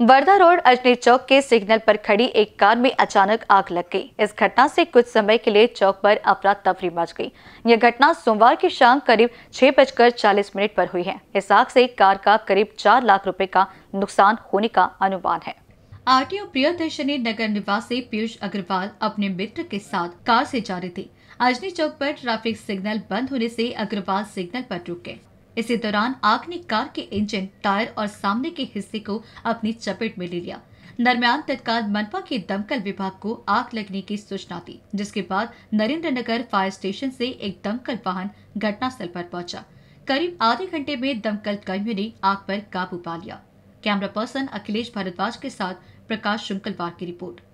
Wardha road Ajni चौक के signal पर खड़ी एक कार में अचानक आग लग गई इस घटना से कुछ समय के लिए चौक पर अफरा तफरी मच गई यह घटना सोमवार की शाम करीब छह बजकर चालीस मिनट पर हुई है इस आग से कार का करीब चार लाख रुपए का नुकसान होने का अनुमान है R T O Priyadarshini Nagar निवासी पीयूष अग्रवाल अपने मित्र के साथ कार से जा रहे थे अजनी चौक पर ट्रैफिक सिग्नल बंद होने से अग्रवाल सिग्नल पर रुक गए इसी दौरान आग ने कार के इंजन टायर और सामने के हिस्से को अपनी चपेट में ले लिया दरमियान तत्काल मनपा के दमकल विभाग को आग लगने की सूचना दी जिसके बाद नरेंद्र नगर फायर स्टेशन से एक दमकल वाहन घटनास्थल पर पहुंचा करीब आधे घंटे में दमकल कर्मियों ने आग पर काबू पा लिया कैमरा पर्सन अखिलेश भारद्वाज के साथ प्रकाश शुंकलवार की रिपोर्ट